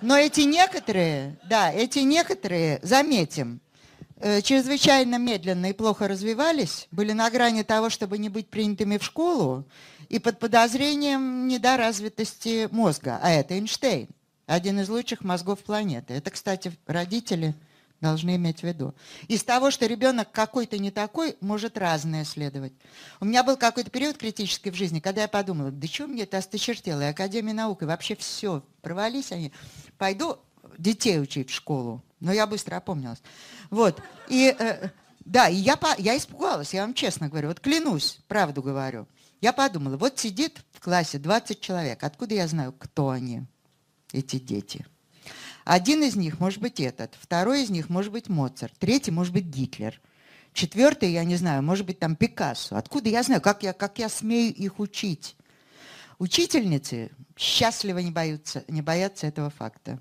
Но эти некоторые, да, эти некоторые, заметим, э, чрезвычайно медленно и плохо развивались, были на грани того, чтобы не быть принятыми в школу, и под подозрением недоразвитости мозга, а это Эйнштейн, один из лучших мозгов планеты. Это, кстати, родители должны иметь в виду. Из того, что ребенок какой-то не такой, может разное следовать. У меня был какой-то период критический в жизни, когда я подумала, да чего мне это осточертело, и Академия наук, и вообще все, провались они. Пойду детей учить в школу. Но я быстро опомнилась. Вот. И э, да, и я, я испугалась, я вам честно говорю, вот клянусь, правду говорю. Я подумала, вот сидит в классе 20 человек, откуда я знаю, кто они, эти дети? Один из них может быть этот, второй из них может быть Моцарт, третий может быть Гитлер. Четвертый, я не знаю, может быть, там Пикассо. Откуда я знаю, как я, как я смею их учить? Учительницы счастливо не боятся, не боятся этого факта.